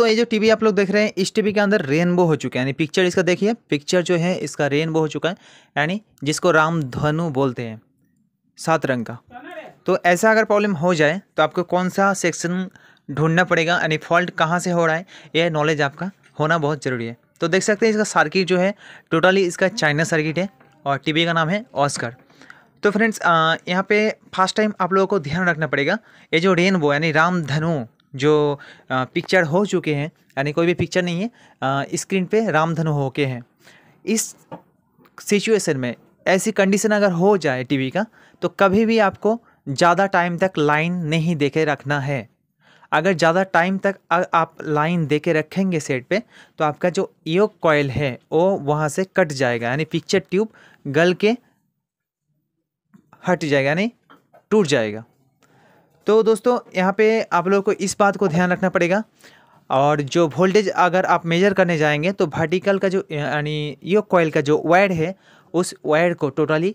दोस्तों ये जो टीवी आप लोग देख रहे हैं इस टीवी के अंदर रेनबो हो चुका है यानी पिक्चर इसका देखिए पिक्चर जो है इसका रेनबो हो चुका है यानी जिसको राम धनु बोलते हैं सात रंग का तो ऐसा अगर प्रॉब्लम हो जाए तो आपको कौन सा सेक्शन ढूंढना पड़ेगा यानी फॉल्ट कहाँ से हो रहा है यह नॉलेज आपका होना बहुत ज़रूरी है तो देख सकते हैं इसका सर्किट जो है टोटली इसका चाइना सर्किट है और टीवी का नाम है ऑस्कर तो फ्रेंड्स यहाँ पे फर्स्ट टाइम आप लोगों को ध्यान रखना पड़ेगा ये जो रेनबो यानी रामधनु जो पिक्चर हो चुके हैं यानी कोई भी पिक्चर नहीं है स्क्रीन पे रामधनु हो के हैं इस सिचुएशन में ऐसी कंडीशन अगर हो जाए टीवी का तो कभी भी आपको ज़्यादा टाइम तक लाइन नहीं देखे रखना है अगर ज़्यादा टाइम तक आप लाइन दे के रखेंगे सेट पे तो आपका जो योग कॉयल है वो वहाँ से कट जाएगा यानी पिक्चर ट्यूब गल के हट जाएगा यानी टूट जाएगा तो दोस्तों यहाँ पे आप लोगों को इस बात को ध्यान रखना पड़ेगा और जो वोल्टेज अगर आप मेजर करने जाएंगे तो वर्टिकल का जो यानी यो कॉयल का जो वायर है उस वायर को टोटली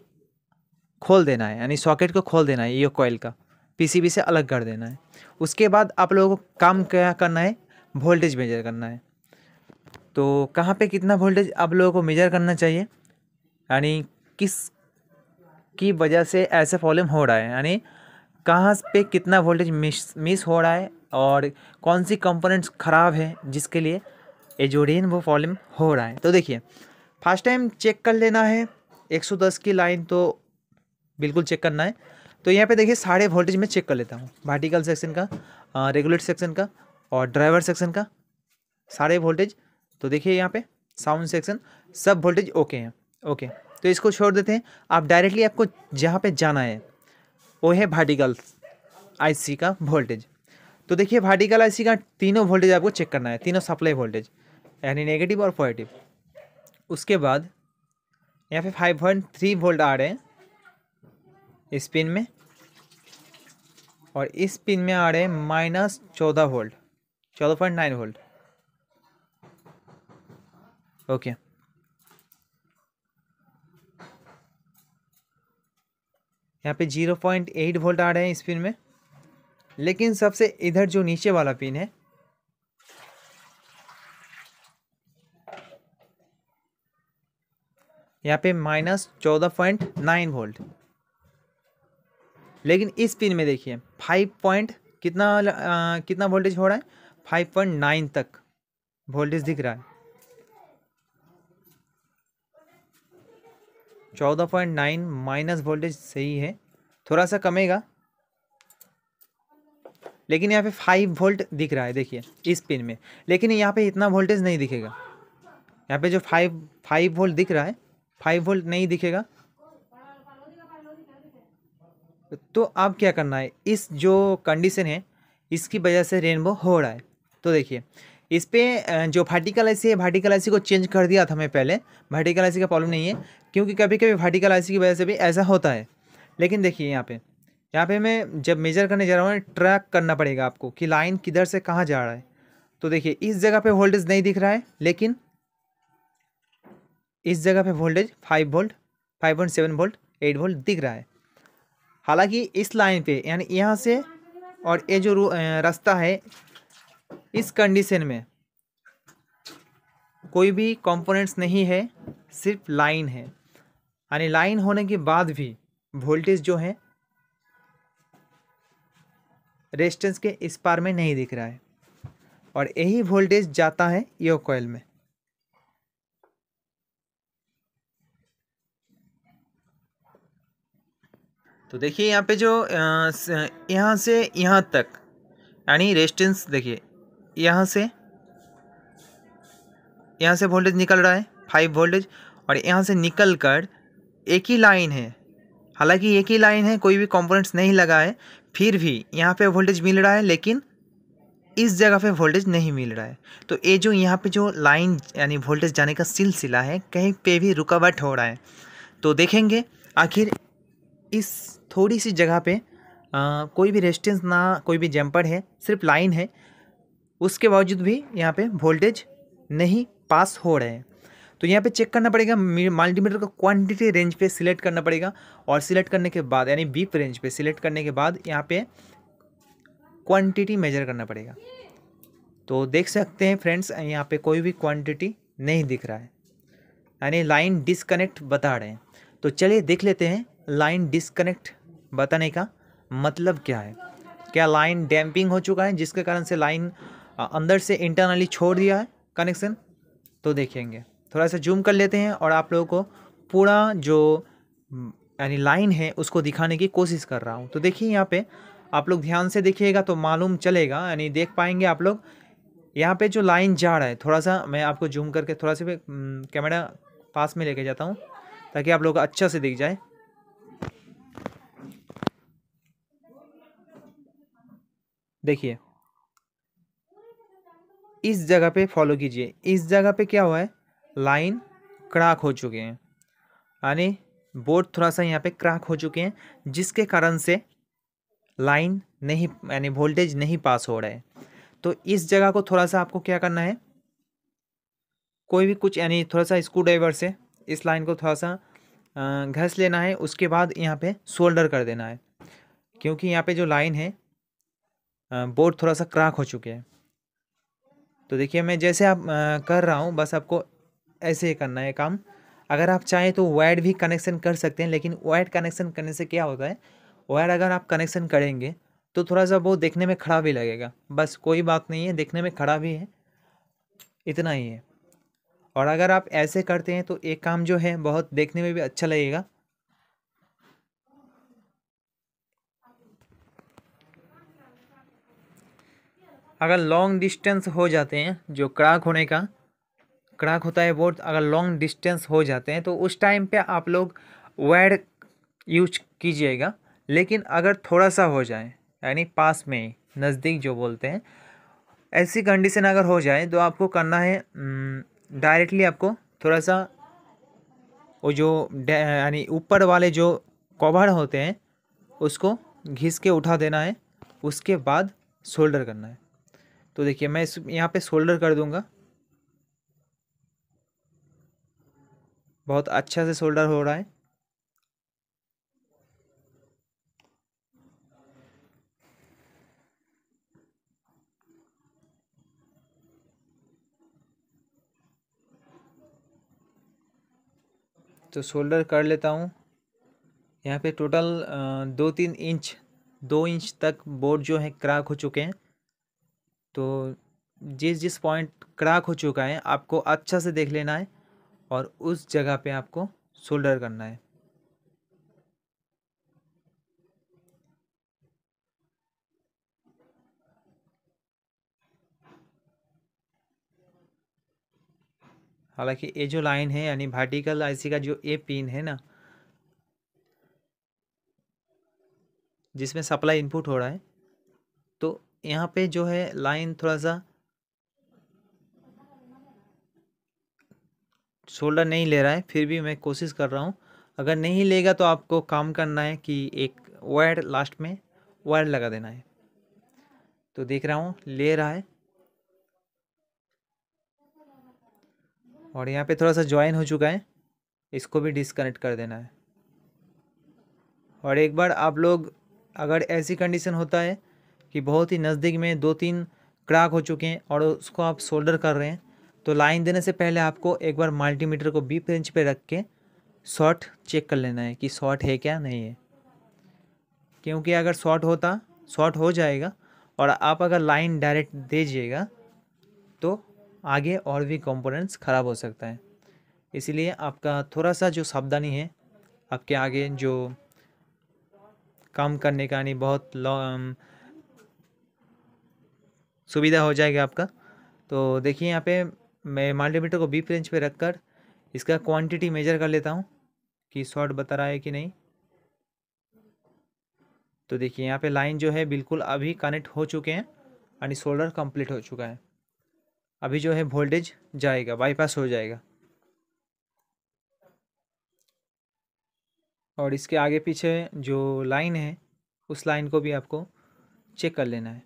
खोल देना है यानी सॉकेट को खोल देना है यो कॉयल का पीसीबी से अलग कर देना है उसके बाद आप लोगों को काम क्या करना है वोल्टेज मेजर करना है तो कहाँ पे कितना वोल्टेज आप लोगों को मेजर करना चाहिए यानी किस की वजह से ऐसा प्रॉब्लम हो रहा है यानी कहाँ पे कितना वोल्टेज मिस मिस हो रहा है और कौन सी कंपोनेंट्स ख़राब है जिसके लिए रेन वो प्रॉब्लम हो रहा है तो देखिए फर्स्ट टाइम चेक कर लेना है 110 की लाइन तो बिल्कुल चेक करना है तो यहाँ पे देखिए सारे वोल्टेज में चेक कर लेता हूँ वर्टिकल सेक्शन का रेगुलेट सेक्शन का और ड्राइवर सेक्शन का सारे वोल्टेज तो देखिए यहाँ पे साउंड सेक्शन सब वोल्टेज ओके हैं ओके तो इसको छोड़ देते हैं आप डायरेक्टली आपको जहाँ पे जाना है वो है वर्टिकल आईसी का वोल्टेज तो देखिए वर्टिकल आईसी का तीनों वोल्टेज आपको चेक करना है तीनों सप्लाई वोल्टेज यानी नेगेटिव और पॉजिटिव उसके बाद यहाँ पे फाइव पॉइंट थ्री वोल्ट आ रहे हैं इस पिन में और इस पिन में आ रहे हैं माइनस चौदह वोल्ट चौदह पॉइंट नाइन वोल्ट ओके यहाँ पे जीरो पॉइंट एट वोल्ट आ रहे हैं इस पिन में लेकिन सबसे इधर जो नीचे वाला पिन है यहाँ पे माइनस चौदह पॉइंट नाइन वोल्ट लेकिन इस पिन में देखिए फाइव पॉइंट कितना आ, कितना वोल्टेज हो रहा है फाइव पॉइंट नाइन तक वोल्टेज दिख रहा है चौदह पॉइंट नाइन माइनस वोल्टेज सही है थोड़ा सा कमेगा लेकिन यहाँ पे फाइव वोल्ट दिख रहा है देखिए इस पिन में लेकिन यहाँ पे इतना वोल्टेज नहीं दिखेगा यहाँ पे जो फाइव फाइव वोल्ट दिख रहा है फाइव वोल्ट नहीं दिखेगा तो अब क्या करना है इस जो कंडीशन है इसकी वजह से रेनबो हो रहा है तो देखिए इस पर जो भाटिकल आई है भाटिकल आई को चेंज कर दिया था मैं पहले भाटिकल आई का प्रॉब्लम नहीं है क्योंकि कभी कभी भाटिकल आई की वजह से भी ऐसा होता है लेकिन देखिए यहाँ पे यहाँ पे मैं जब मेजर करने जा रहा हूँ ट्रैक करना पड़ेगा आपको कि लाइन किधर से कहाँ जा रहा है तो देखिए इस जगह पर वोल्टेज नहीं दिख रहा है लेकिन इस जगह पे voltage five volt five point seven volt eight volt दिख रहा है हालांकि इस लाइन पे यानी यहाँ से और ये जो रास्ता है इस कंडीशन में कोई भी कंपोनेंट्स नहीं है सिर्फ लाइन है यानी लाइन होने के बाद भी वोल्टेज जो है रेजिस्टेंस के इस पार में नहीं दिख रहा है और यही वोल्टेज जाता है यो कॉयल में तो देखिए यहाँ पे जो यहाँ से यहाँ तक यानी रेजिस्टेंस देखिए यहाँ से यहाँ से वोल्टेज निकल रहा है फाइव वोल्टेज और यहाँ से निकल कर एक ही लाइन है हालांकि एक ही लाइन है कोई भी कंपोनेंट्स नहीं लगा है फिर भी यहाँ पे वोल्टेज मिल रहा है लेकिन इस जगह पे वोल्टेज नहीं मिल रहा है तो ये जो यहाँ पे जो लाइन यानी वोल्टेज जाने का सिलसिला है कहीं पे भी रुकावट हो रहा है तो देखेंगे आखिर इस थोड़ी सी जगह पे आ, कोई भी रेस्टेंस ना कोई भी जम्पर है सिर्फ लाइन है उसके बावजूद भी यहाँ पे वोल्टेज नहीं पास हो रहे हैं तो यहाँ पे चेक करना पड़ेगा मल्टीमीटर का क्वांटिटी रेंज पे सिलेक्ट करना पड़ेगा और सिलेक्ट करने के बाद यानी बीप रेंज पे सिलेक्ट करने के बाद यहाँ पे क्वांटिटी मेजर करना पड़ेगा तो देख सकते हैं फ्रेंड्स यहाँ पे कोई भी क्वांटिटी नहीं दिख रहा है यानी लाइन डिसकनेक्ट बता रहे हैं तो चलिए देख लेते हैं लाइन डिसकनेक्ट बताने का मतलब क्या है क्या लाइन डैम्पिंग हो चुका है जिसके कारण से लाइन अंदर से इंटरनली छोड़ दिया है कनेक्शन तो देखेंगे थोड़ा सा जूम कर लेते हैं और आप लोगों को पूरा जो हम्म, यानी लाइन है उसको दिखाने की कोशिश कर रहा हूँ तो देखिए यहाँ पे आप लोग ध्यान से देखिएगा तो मालूम चलेगा यानी देख पाएंगे आप लोग यहाँ पे जो लाइन जा रहा है थोड़ा सा मैं आपको जूम करके थोड़ा सा कैमरा हम्म, पास में लेके जाता हूँ ताकि आप लोग अच्छा से दिख जाए देखिए इस जगह पे फॉलो कीजिए इस जगह पे क्या हुआ है लाइन क्रैक हो चुके हैं यानी बोर्ड थोड़ा सा यहाँ पे क्रैक हो चुके हैं जिसके कारण से लाइन नहीं यानी वोल्टेज नहीं पास हो रहा है तो इस जगह को थोड़ा सा आपको क्या करना है कोई भी कुछ यानी थोड़ा सा स्क्रू ड्राइवर से इस लाइन को थोड़ा सा घस लेना है उसके बाद यहाँ पे सोल्डर कर देना है क्योंकि यहाँ पे जो लाइन है बोर्ड थोड़ा सा क्रैक हो चुके हैं तो देखिए मैं जैसे आप आ, कर रहा हूँ बस आपको ऐसे ही करना है काम अगर आप चाहें तो वायर भी कनेक्शन कर सकते हैं लेकिन वायर कनेक्शन करने से क्या होता है वायर अगर आप कनेक्शन करेंगे तो थोड़ा सा वो देखने में खड़ा भी लगेगा बस कोई बात नहीं है देखने में खड़ा भी है इतना ही है और अगर आप ऐसे करते हैं तो एक काम जो है बहुत देखने में भी अच्छा लगेगा अगर लॉन्ग डिस्टेंस हो जाते हैं जो क्रैक होने का क्रैक होता है बोर्ड अगर लॉन्ग डिस्टेंस हो जाते हैं तो उस टाइम पे आप लोग वायर यूज कीजिएगा लेकिन अगर थोड़ा सा हो जाए यानी पास में नज़दीक जो बोलते हैं ऐसी कंडीशन अगर हो जाए तो आपको करना है डायरेक्टली आपको थोड़ा सा वो जो यानी ऊपर वाले जो कवर होते हैं उसको घिस के उठा देना है उसके बाद शोल्डर करना है तो देखिए मैं इस यहाँ पे सोल्डर कर दूंगा बहुत अच्छा से सोल्डर हो रहा है तो शोल्डर कर लेता हूँ यहाँ पे टोटल दो तीन इंच दो इंच तक बोर्ड जो है क्रैक हो चुके हैं तो जिस जिस पॉइंट क्रैक हो चुका है आपको अच्छा से देख लेना है और उस जगह पे आपको सोल्डर करना है हालांकि ये जो लाइन है यानी वर्टिकल आईसी का जो ए पिन है ना जिसमें सप्लाई इनपुट हो रहा है तो यहाँ पे जो है लाइन थोड़ा सा शोल्डर नहीं ले रहा है फिर भी मैं कोशिश कर रहा हूँ अगर नहीं लेगा तो आपको काम करना है कि एक वायर लास्ट में वायर लगा देना है तो देख रहा हूँ ले रहा है और यहाँ पे थोड़ा सा ज्वाइन हो चुका है इसको भी डिसकनेक्ट कर देना है और एक बार आप लोग अगर ऐसी कंडीशन होता है कि बहुत ही नज़दीक में दो तीन क्राक हो चुके हैं और उसको आप सोल्डर कर रहे हैं तो लाइन देने से पहले आपको एक बार मल्टीमीटर को बीप रेंज पे रख के शॉर्ट चेक कर लेना है कि शॉर्ट है क्या नहीं है क्योंकि अगर शॉर्ट होता शॉर्ट हो जाएगा और आप अगर लाइन डायरेक्ट दीजिएगा तो आगे और भी कंपोनेंट्स ख़राब हो सकता है इसलिए आपका थोड़ा सा जो सावधानी है आपके आगे जो काम करने का नहीं बहुत सुविधा हो जाएगा आपका तो देखिए यहाँ पे मैं माल्टीमीटर को बीप रेंज पे रखकर इसका क्वांटिटी मेजर कर लेता हूँ कि शॉर्ट बता रहा है कि नहीं तो देखिए यहाँ पे लाइन जो है बिल्कुल अभी कनेक्ट हो चुके हैं यानी सोल्डर कंप्लीट हो चुका है अभी जो है वोल्टेज जाएगा बाईपास हो जाएगा और इसके आगे पीछे जो लाइन है उस लाइन को भी आपको चेक कर लेना है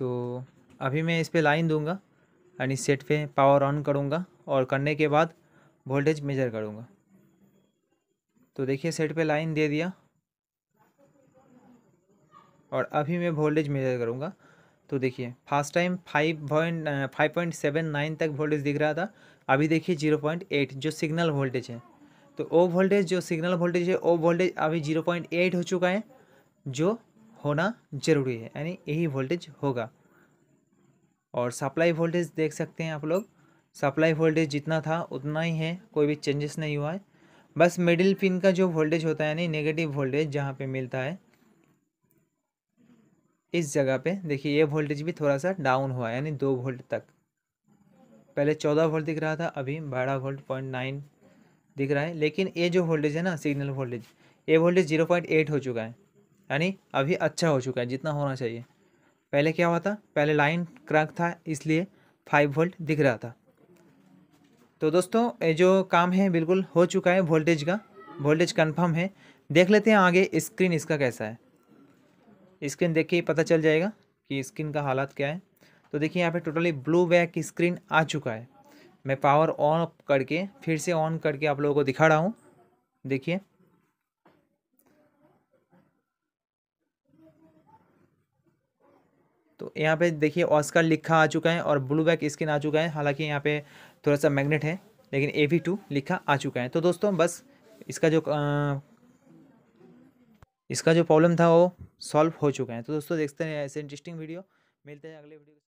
तो अभी मैं इस पर लाइन दूंगा यानी सेट पे पावर ऑन करूंगा और करने के बाद वोल्टेज मेजर करूंगा तो देखिए सेट पे लाइन दे दिया और अभी मैं वोल्टेज मेजर करूंगा तो देखिए first time five point five point seven nine तक वोल्टेज दिख रहा था अभी देखिए जीरो पॉइंट एट जो सिग्नल वोल्टेज है तो ओ वोल्टेज जो सिग्नल वोल्टेज है ओ वोल्टेज अभी जीरो पॉइंट एट हो चुका है जो होना ज़रूरी है यानी यही वोल्टेज होगा और सप्लाई वोल्टेज देख सकते हैं आप लोग सप्लाई वोल्टेज जितना था उतना ही है कोई भी चेंजेस नहीं हुआ है बस मिडिल पिन का जो वोल्टेज होता है यानी नेगेटिव वोल्टेज जहाँ पे मिलता है इस जगह पे देखिए ये वोल्टेज भी थोड़ा सा डाउन हुआ है यानी दो वोल्ट तक पहले चौदह वोल्ट दिख रहा था अभी बारह वोल्ट पॉइंट नाइन दिख रहा है लेकिन ये जो वोल्टेज है ना सिग्नल वोल्टेज ये वोल्टेज जीरो पॉइंट एट हो चुका है यानी अभी अच्छा हो चुका है जितना होना चाहिए पहले क्या हुआ था पहले लाइन क्रैक था इसलिए फाइव वोल्ट दिख रहा था तो दोस्तों ये जो काम है बिल्कुल हो चुका है वोल्टेज का वोल्टेज कन्फर्म है देख लेते हैं आगे स्क्रीन इसका कैसा है स्क्रीन देख के ही पता चल जाएगा कि स्क्रीन का हालात क्या है तो देखिए यहाँ पे टोटली ब्लू बैक स्क्रीन आ चुका है मैं पावर ऑन करके फिर से ऑन करके आप लोगों को दिखा रहा हूँ देखिए तो यहाँ पे देखिए ऑस्कर लिखा आ चुका है और ब्लू बैक स्किन आ चुका है हालांकि यहाँ पे थोड़ा सा मैग्नेट है लेकिन ए वी टू लिखा आ चुका है तो दोस्तों बस इसका जो आ, इसका जो प्रॉब्लम था वो सॉल्व हो चुका है तो दोस्तों देखते हैं ऐसे इंटरेस्टिंग वीडियो मिलते हैं अगले वीडियो